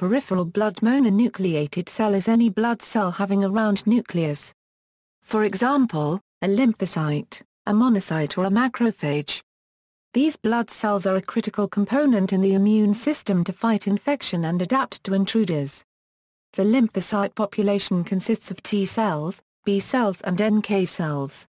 peripheral blood mononucleated cell is any blood cell having a round nucleus. For example, a lymphocyte, a monocyte or a macrophage. These blood cells are a critical component in the immune system to fight infection and adapt to intruders. The lymphocyte population consists of T cells, B cells and NK cells.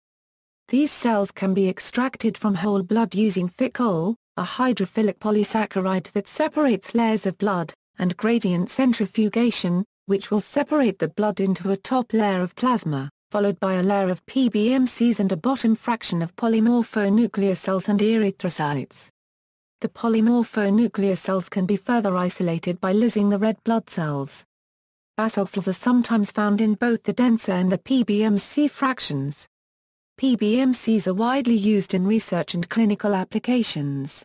These cells can be extracted from whole blood using FICOL, a hydrophilic polysaccharide that separates layers of blood and gradient centrifugation, which will separate the blood into a top layer of plasma, followed by a layer of PBMCs and a bottom fraction of polymorphonuclear cells and erythrocytes. The polymorphonuclear cells can be further isolated by lysing the red blood cells. Basophils are sometimes found in both the denser and the PBMC fractions. PBMCs are widely used in research and clinical applications.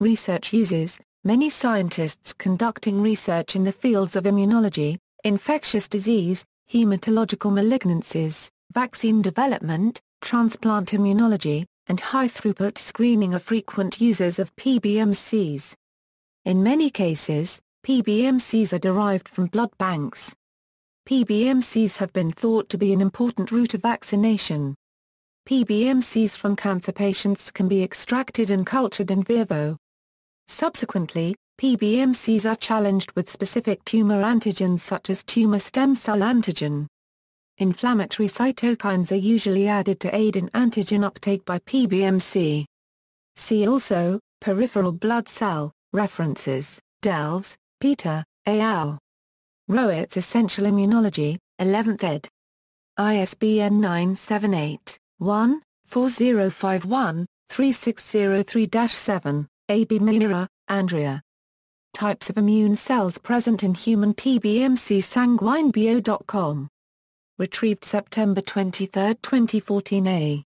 Research uses many scientists conducting research in the fields of immunology, infectious disease, hematological malignancies, vaccine development, transplant immunology, and high-throughput screening are frequent users of PBMCs. In many cases, PBMCs are derived from blood banks. PBMCs have been thought to be an important route of vaccination. PBMCs from cancer patients can be extracted and cultured in vivo, Subsequently, PBMCs are challenged with specific tumor antigens such as tumor stem cell antigen. Inflammatory cytokines are usually added to aid in antigen uptake by PBMC. See also, peripheral blood cell, references, Delves, Peter, et al. Essential Immunology, 11th ed. ISBN 978 one 4051 3603 7 AB Mimira, Andrea. Types of immune cells present in human PBMC sanguinebio.com. Retrieved September 23, 2014 A.